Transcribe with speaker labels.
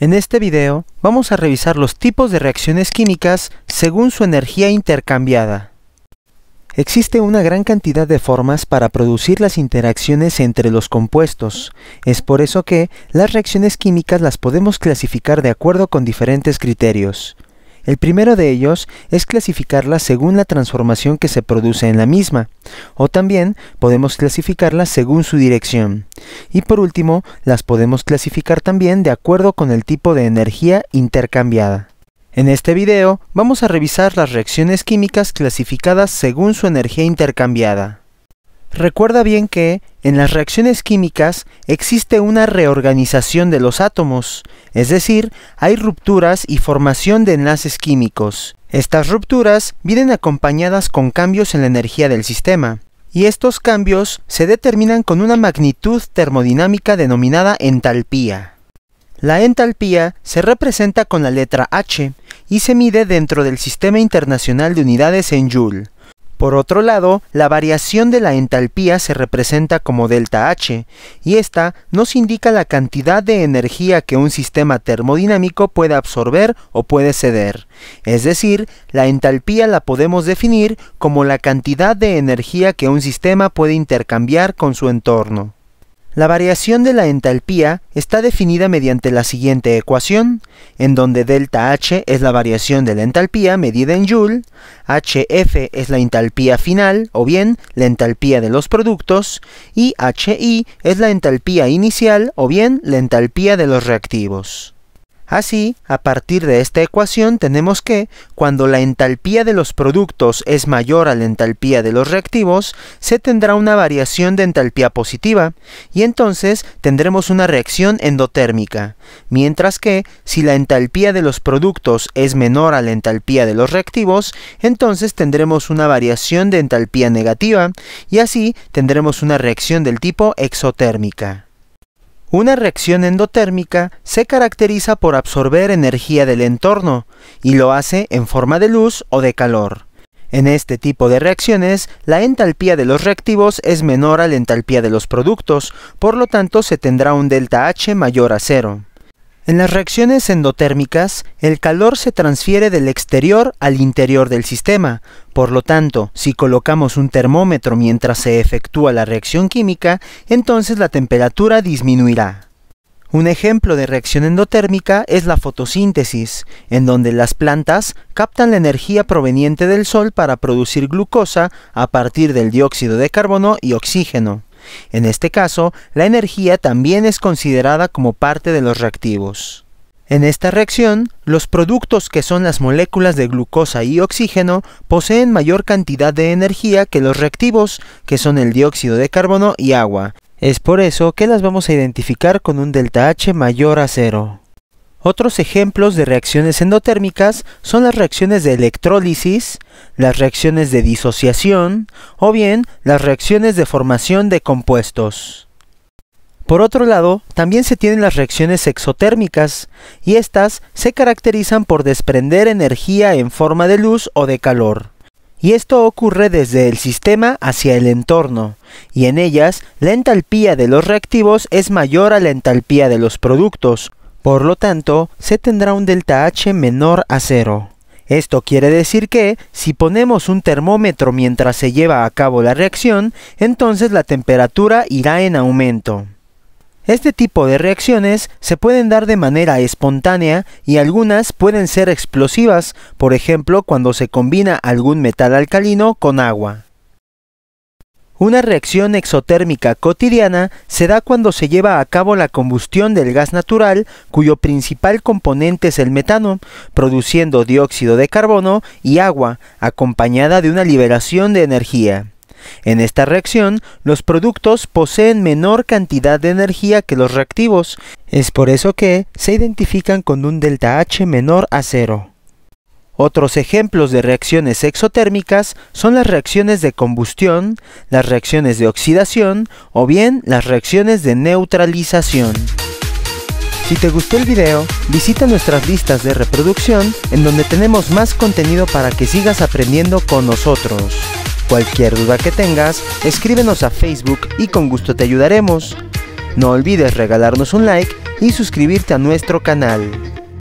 Speaker 1: En este video vamos a revisar los tipos de reacciones químicas según su energía intercambiada. Existe una gran cantidad de formas para producir las interacciones entre los compuestos. Es por eso que las reacciones químicas las podemos clasificar de acuerdo con diferentes criterios. El primero de ellos es clasificarlas según la transformación que se produce en la misma, o también podemos clasificarla según su dirección. Y por último, las podemos clasificar también de acuerdo con el tipo de energía intercambiada. En este video vamos a revisar las reacciones químicas clasificadas según su energía intercambiada. Recuerda bien que, en las reacciones químicas, existe una reorganización de los átomos, es decir, hay rupturas y formación de enlaces químicos. Estas rupturas vienen acompañadas con cambios en la energía del sistema, y estos cambios se determinan con una magnitud termodinámica denominada entalpía. La entalpía se representa con la letra H y se mide dentro del Sistema Internacional de Unidades en Joule. Por otro lado, la variación de la entalpía se representa como delta H, y esta nos indica la cantidad de energía que un sistema termodinámico puede absorber o puede ceder. Es decir, la entalpía la podemos definir como la cantidad de energía que un sistema puede intercambiar con su entorno. La variación de la entalpía está definida mediante la siguiente ecuación, en donde delta H es la variación de la entalpía medida en Joule, HF es la entalpía final, o bien la entalpía de los productos, y HI es la entalpía inicial, o bien la entalpía de los reactivos. Así, a partir de esta ecuación tenemos que, cuando la entalpía de los productos es mayor a la entalpía de los reactivos, se tendrá una variación de entalpía positiva, y entonces tendremos una reacción endotérmica, mientras que, si la entalpía de los productos es menor a la entalpía de los reactivos, entonces tendremos una variación de entalpía negativa, y así tendremos una reacción del tipo exotérmica. Una reacción endotérmica se caracteriza por absorber energía del entorno y lo hace en forma de luz o de calor. En este tipo de reacciones, la entalpía de los reactivos es menor a la entalpía de los productos, por lo tanto se tendrá un delta H mayor a cero. En las reacciones endotérmicas, el calor se transfiere del exterior al interior del sistema. Por lo tanto, si colocamos un termómetro mientras se efectúa la reacción química, entonces la temperatura disminuirá. Un ejemplo de reacción endotérmica es la fotosíntesis, en donde las plantas captan la energía proveniente del sol para producir glucosa a partir del dióxido de carbono y oxígeno. En este caso, la energía también es considerada como parte de los reactivos. En esta reacción, los productos que son las moléculas de glucosa y oxígeno poseen mayor cantidad de energía que los reactivos, que son el dióxido de carbono y agua. Es por eso que las vamos a identificar con un delta H mayor a cero. Otros ejemplos de reacciones endotérmicas son las reacciones de electrólisis, las reacciones de disociación o bien las reacciones de formación de compuestos. Por otro lado, también se tienen las reacciones exotérmicas, y estas se caracterizan por desprender energía en forma de luz o de calor. Y esto ocurre desde el sistema hacia el entorno, y en ellas la entalpía de los reactivos es mayor a la entalpía de los productos, por lo tanto, se tendrá un delta H menor a cero. Esto quiere decir que, si ponemos un termómetro mientras se lleva a cabo la reacción, entonces la temperatura irá en aumento. Este tipo de reacciones se pueden dar de manera espontánea y algunas pueden ser explosivas, por ejemplo cuando se combina algún metal alcalino con agua. Una reacción exotérmica cotidiana se da cuando se lleva a cabo la combustión del gas natural, cuyo principal componente es el metano, produciendo dióxido de carbono y agua, acompañada de una liberación de energía. En esta reacción, los productos poseen menor cantidad de energía que los reactivos, es por eso que se identifican con un delta H menor a cero. Otros ejemplos de reacciones exotérmicas son las reacciones de combustión, las reacciones de oxidación o bien las reacciones de neutralización. Si te gustó el video, visita nuestras listas de reproducción en donde tenemos más contenido para que sigas aprendiendo con nosotros. Cualquier duda que tengas, escríbenos a Facebook y con gusto te ayudaremos. No olvides regalarnos un like y suscribirte a nuestro canal.